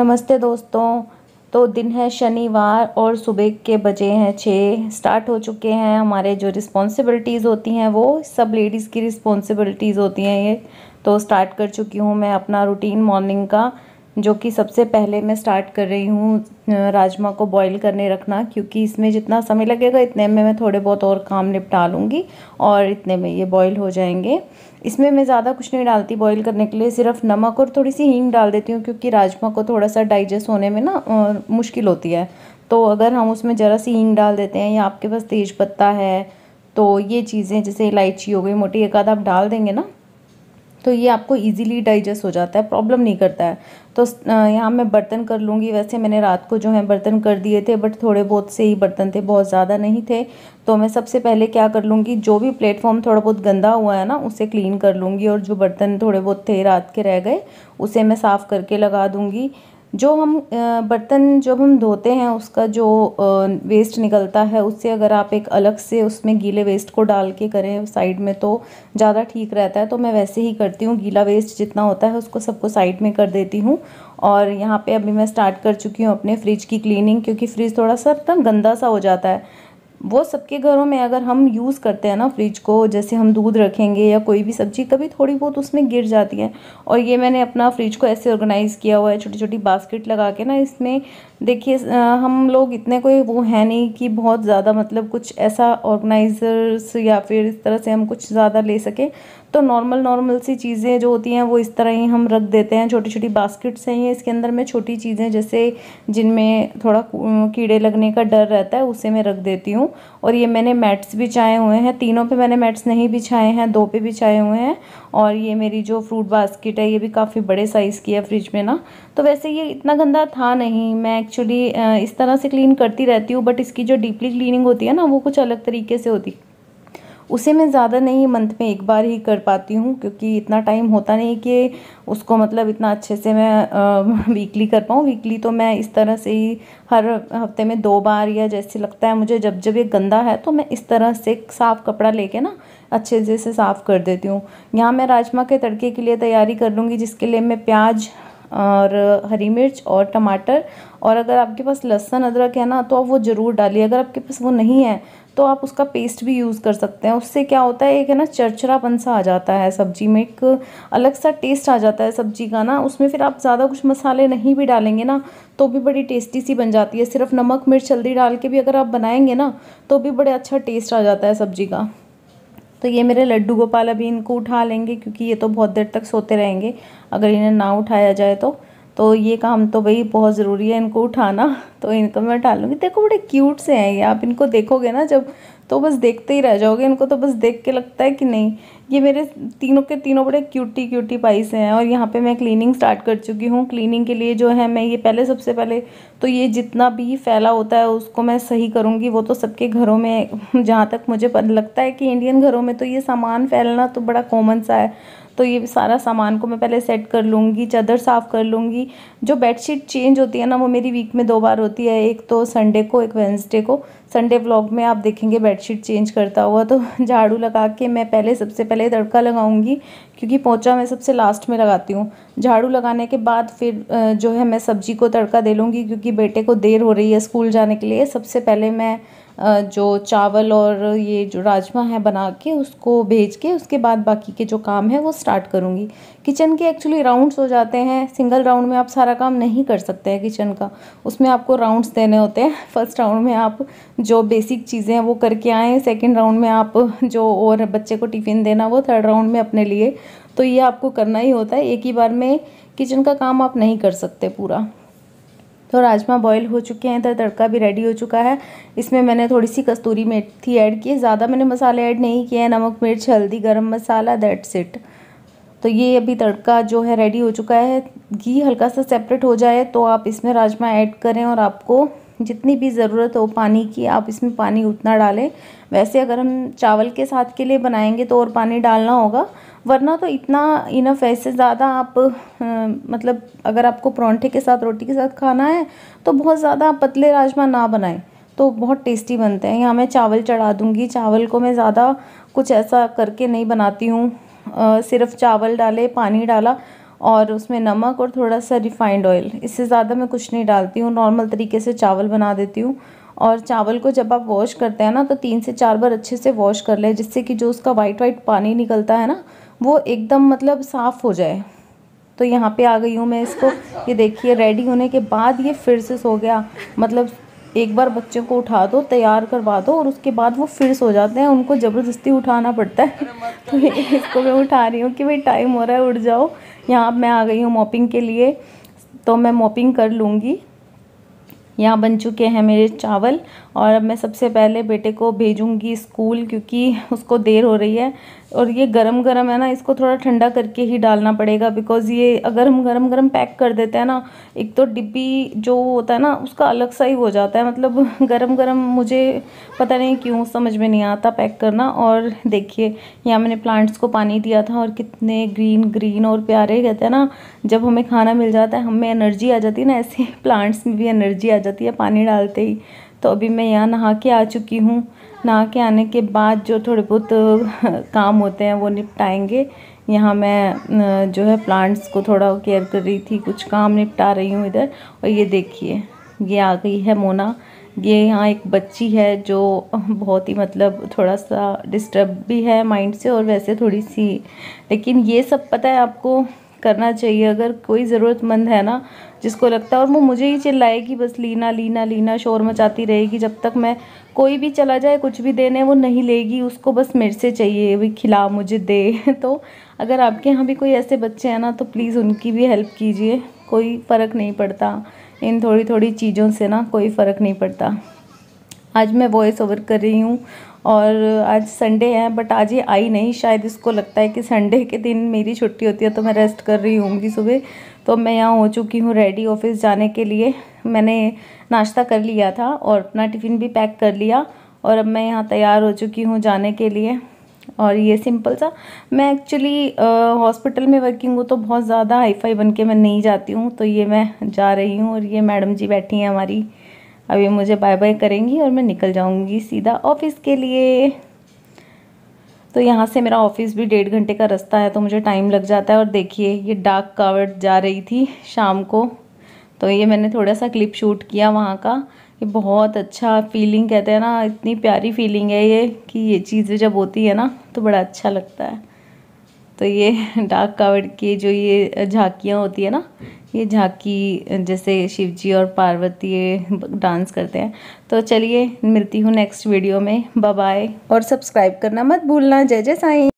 नमस्ते दोस्तों तो दिन है शनिवार और सुबह के बजे हैं छः स्टार्ट हो चुके हैं हमारे जो रिस्पॉन्सिबिलिटीज़ होती हैं वो सब लेडीज़ की रिस्पॉन्सिबिलिटीज़ होती हैं ये तो स्टार्ट कर चुकी हूँ मैं अपना रूटीन मॉर्निंग का जो कि सबसे पहले मैं स्टार्ट कर रही हूँ राजमा को बॉईल करने रखना क्योंकि इसमें जितना समय लगेगा इतने में मैं थोड़े बहुत और काम निपटा लूँगी और इतने में ये बॉईल हो जाएंगे इसमें मैं ज़्यादा कुछ नहीं डालती बॉईल करने के लिए सिर्फ नमक और थोड़ी सी हींग डाल देती हूँ क्योंकि राजमा को थोड़ा सा डाइजेस्ट होने में ना मुश्किल होती है तो अगर हम उसमें ज़रा सी हींग डाल देते हैं या आपके पास तेज़ पत्ता है तो ये चीज़ें जैसे इलायची हो गई मोटी एक आध आप डाल देंगे ना तो ये आपको इजीली डाइजेस्ट हो जाता है प्रॉब्लम नहीं करता है तो यहाँ मैं बर्तन कर लूँगी वैसे मैंने रात को जो है बर्तन कर दिए थे बट थोड़े बहुत से ही बर्तन थे बहुत ज़्यादा नहीं थे तो मैं सबसे पहले क्या कर लूँगी जो भी प्लेटफॉर्म थोड़ा बहुत गंदा हुआ है ना उसे क्लीन कर लूँगी और जो बर्तन थोड़े बहुत थे रात के रह गए उसे मैं साफ़ करके लगा दूँगी जो हम बर्तन जब हम धोते हैं उसका जो वेस्ट निकलता है उससे अगर आप एक अलग से उसमें गीले वेस्ट को डाल के करें साइड में तो ज़्यादा ठीक रहता है तो मैं वैसे ही करती हूँ गीला वेस्ट जितना होता है उसको सबको साइड में कर देती हूँ और यहाँ पे अभी मैं स्टार्ट कर चुकी हूँ अपने फ्रिज की क्लीनिंग क्योंकि फ्रिज थोड़ा सा गंदा सा हो जाता है वो सबके घरों में अगर हम यूज़ करते हैं ना फ्रिज को जैसे हम दूध रखेंगे या कोई भी सब्ज़ी कभी थोड़ी बहुत उसमें गिर जाती है और ये मैंने अपना फ्रिज को ऐसे ऑर्गेनाइज़ किया हुआ है छोटी छोटी बास्केट लगा के ना इसमें देखिए हम लोग इतने कोई वो है नहीं कि बहुत ज़्यादा मतलब कुछ ऐसा ऑर्गेनाइज़र्स या फिर इस तरह से हम कुछ ज़्यादा ले सकें तो नॉर्मल नॉर्मल सी चीज़ें जो होती हैं वो इस तरह ही हम रख देते हैं छोटी छोटी बास्केट्स हैं ये इसके अंदर मैं छोटी चीज़ें जैसे जिनमें थोड़ा कीड़े लगने का डर रहता है उसे मैं रख देती हूँ हूँ और ये मैंने मैट्स बिछाए हुए हैं तीनों पे मैंने मैट्स नहीं बिछाए हैं दो पे बिछाए हुए हैं और ये मेरी जो फ्रूट बास्केट है ये भी काफ़ी बड़े साइज़ की है फ्रिज में ना तो वैसे ये इतना गंदा था नहीं मैं एक्चुअली इस तरह से क्लीन करती रहती हूँ बट इसकी जो डीपली क्लीनिंग होती है ना वो कुछ अलग तरीके से होती है उसे मैं ज़्यादा नहीं मंथ में एक बार ही कर पाती हूँ क्योंकि इतना टाइम होता नहीं कि उसको मतलब इतना अच्छे से मैं वीकली कर पाऊँ वीकली तो मैं इस तरह से ही हर हफ्ते में दो बार या जैसे लगता है मुझे जब जब ये गंदा है तो मैं इस तरह से साफ़ कपड़ा लेके ना अच्छे से से साफ़ कर देती हूँ यहाँ मैं राजमा के तड़के के लिए तैयारी कर लूँगी जिसके लिए मैं प्याज और हरी मिर्च और टमाटर और अगर आपके पास लहसुन अदरक है ना तो आप वो ज़रूर डालिए अगर आपके पास वो नहीं है तो आप उसका पेस्ट भी यूज़ कर सकते हैं उससे क्या होता है एक है ना चरचरापन सा आ जाता है सब्जी में एक अलग सा टेस्ट आ जाता है सब्जी का ना उसमें फिर आप ज़्यादा कुछ मसाले नहीं भी डालेंगे ना तो भी बड़ी टेस्टी सी बन जाती है सिर्फ नमक मिर्च हल्दी डाल के भी अगर आप बनाएंगे ना तो भी बड़े अच्छा टेस्ट आ जाता है सब्जी का तो ये मेरे लड्डू गोपाल अभी इनको उठा लेंगे क्योंकि ये तो बहुत देर तक सोते रहेंगे अगर इन्हें ना उठाया जाए तो तो ये काम तो भाई बहुत ज़रूरी है इनको उठाना तो इनको मैं उठा लूँगी देखो बड़े क्यूट से हैं ये आप इनको देखोगे ना जब तो बस देखते ही रह जाओगे इनको तो बस देख के लगता है कि नहीं ये मेरे तीनों के तीनों बड़े क्यूटी क्यूटी पाइस हैं और यहाँ पे मैं क्लीनिंग स्टार्ट कर चुकी हूँ क्लीनिंग के लिए जो है मैं ये पहले सबसे पहले तो ये जितना भी फैला होता है उसको मैं सही करूँगी वो तो सबके घरों में जहाँ तक मुझे लगता है कि इंडियन घरों में तो ये सामान फैलना तो बड़ा कॉमन सा है तो ये सारा सामान को मैं पहले सेट कर लूँगी चादर साफ़ कर लूँगी जो बेडशीट चेंज होती है ना वो मेरी वीक में दो बार होती है एक तो संडे को एक वेंसडे को संडे व्लॉग में आप देखेंगे बेडशीट चेंज करता हुआ तो झाड़ू लगा के मैं पहले सबसे पहले तड़का लगाऊंगी क्योंकि पोचा मैं सबसे लास्ट में लगाती हूँ झाड़ू लगाने के बाद फिर जो है मैं सब्जी को तड़का दे लूँगी क्योंकि बेटे को देर हो रही है स्कूल जाने के लिए सबसे पहले मैं जो चावल और ये जो राजमा है बना के उसको भेज के उसके बाद बाकी के जो काम है वो स्टार्ट करूँगी किचन के एक्चुअली राउंड्स हो जाते हैं सिंगल राउंड में आप सारा काम नहीं कर सकते हैं किचन का उसमें आपको राउंड्स देने होते हैं फर्स्ट राउंड में आप जो बेसिक चीज़ें हैं वो करके आएँ सेकेंड राउंड में आप जो और बच्चे को टिफ़िन देना वो थर्ड राउंड में अपने लिए तो ये आपको करना ही होता है एक ही बार में किचन का काम आप नहीं कर सकते पूरा तो राजमा बॉईल हो चुके हैं इधर तड़का भी रेडी हो चुका है इसमें मैंने थोड़ी सी कस्तूरी मेथी ऐड की है ज़्यादा मैंने मसाले ऐड नहीं किए हैं नमक मिर्च हल्दी गरम मसाला दैट्स इट तो ये अभी तड़का जो है रेडी हो चुका है घी हल्का सा सेपरेट हो जाए तो आप इसमें राजमा ऐड करें और आपको जितनी भी ज़रूरत हो पानी की आप इसमें पानी उतना डालें वैसे अगर हम चावल के साथ के लिए बनाएंगे तो और पानी डालना होगा वरना तो इतना इनफ है ज़्यादा आप आ, मतलब अगर आपको परौंठे के साथ रोटी के साथ खाना है तो बहुत ज़्यादा आप पतले राजमा ना बनाएं तो बहुत टेस्टी बनते हैं यहाँ मैं चावल चढ़ा दूँगी चावल को मैं ज़्यादा कुछ ऐसा करके नहीं बनाती हूँ सिर्फ चावल डाले पानी डाला और उसमें नमक और थोड़ा सा रिफाइंड ऑयल इससे ज़्यादा मैं कुछ नहीं डालती हूँ नॉर्मल तरीके से चावल बना देती हूँ और चावल को जब आप वॉश करते हैं ना तो तीन से चार बार अच्छे से वॉश कर लें जिससे कि जो उसका वाइट वाइट पानी निकलता है ना वो एकदम मतलब साफ़ हो जाए तो यहाँ पे आ गई हूँ मैं इसको ये देखिए रेडी होने के बाद ये फिर से सो गया मतलब एक बार बच्चों को उठा दो तैयार करवा दो और उसके बाद वो फिर सो जाते हैं उनको ज़बरदस्ती उठाना पड़ता है तो इसको मैं उठा रही हूँ कि भाई टाइम हो रहा है उठ जाओ यहाँ मैं आ गई हूँ मॉपिंग के लिए तो मैं मॉपिंग कर लूँगी यहाँ बन चुके हैं मेरे चावल और अब मैं सबसे पहले बेटे को भेजूँगी स्कूल क्योंकि उसको देर हो रही है और ये गरम गरम है ना इसको थोड़ा ठंडा करके ही डालना पड़ेगा बिकॉज़ ये अगर हम गरम गरम पैक कर देते हैं ना एक तो डिब्बी जो होता है ना उसका अलग सा ही हो जाता है मतलब गरम गरम मुझे पता नहीं क्यों समझ में नहीं आता पैक करना और देखिए यहाँ मैंने प्लांट्स को पानी दिया था और कितने ग्रीन ग्रीन और प्यारे कहते हैं ना जब हमें खाना मिल जाता है हमें एनर्जी आ जाती है ना ऐसे प्लांट्स में भी एनर्जी आ जाती जाती है पानी डालते ही तो अभी मैं यहाँ नहा के आ चुकी हूँ नहा के आने के बाद जो थोड़े बहुत काम होते हैं वो निपटाएंगे यहाँ मैं जो है प्लांट्स को थोड़ा केयर कर रही थी कुछ काम निपटा रही हूँ इधर और ये देखिए ये आ गई है मोना ये यहाँ एक बच्ची है जो बहुत ही मतलब थोड़ा सा डिस्टर्ब भी है माइंड से और वैसे थोड़ी सी लेकिन ये सब पता है आपको करना चाहिए अगर कोई ज़रूरतमंद है ना जिसको लगता है और वो मुझे ही चिल्लाएगी बस लीना लीना लीना शोर मचाती रहेगी जब तक मैं कोई भी चला जाए कुछ भी देने वो नहीं लेगी उसको बस मेरे से चाहिए भी खिला मुझे दे तो अगर आपके यहाँ भी कोई ऐसे बच्चे हैं ना तो प्लीज़ उनकी भी हेल्प कीजिए कोई फ़र्क नहीं पड़ता इन थोड़ी थोड़ी चीज़ों से ना कोई फ़र्क नहीं पड़ता आज मैं वॉइस ओवर कर रही हूँ और आज संडे है बट आज ये आई नहीं शायद इसको लगता है कि संडे के दिन मेरी छुट्टी होती है तो मैं रेस्ट कर रही होंगी सुबह तो मैं यहाँ हो चुकी हूँ रेडी ऑफिस जाने के लिए मैंने नाश्ता कर लिया था और अपना टिफ़िन भी पैक कर लिया और अब मैं यहाँ तैयार हो चुकी हूँ जाने के लिए और ये सिंपल सा मैं एक्चुअली हॉस्पिटल में वर्किंग हूँ तो बहुत ज़्यादा फाई बन के मैं नहीं जाती हूँ तो ये मैं जा रही हूँ और ये मैडम जी बैठी हैं हमारी अब ये मुझे बाय बाय करेंगी और मैं निकल जाऊँगी सीधा ऑफिस के लिए तो यहाँ से मेरा ऑफिस भी डेढ़ घंटे का रास्ता है तो मुझे टाइम लग जाता है और देखिए ये डार्क कावर्ड जा रही थी शाम को तो ये मैंने थोड़ा सा क्लिप शूट किया वहाँ का ये बहुत अच्छा फीलिंग कहते हैं ना इतनी प्यारी फीलिंग है ये कि ये चीज़ें जब होती है ना तो बड़ा अच्छा लगता है तो ये डाक कावड़ की जो ये झांकियाँ होती है ना ये झांकी जैसे शिवजी और पार्वती डांस करते हैं तो चलिए मिलती हूँ नेक्स्ट वीडियो में बाय और सब्सक्राइब करना मत भूलना जय जय साई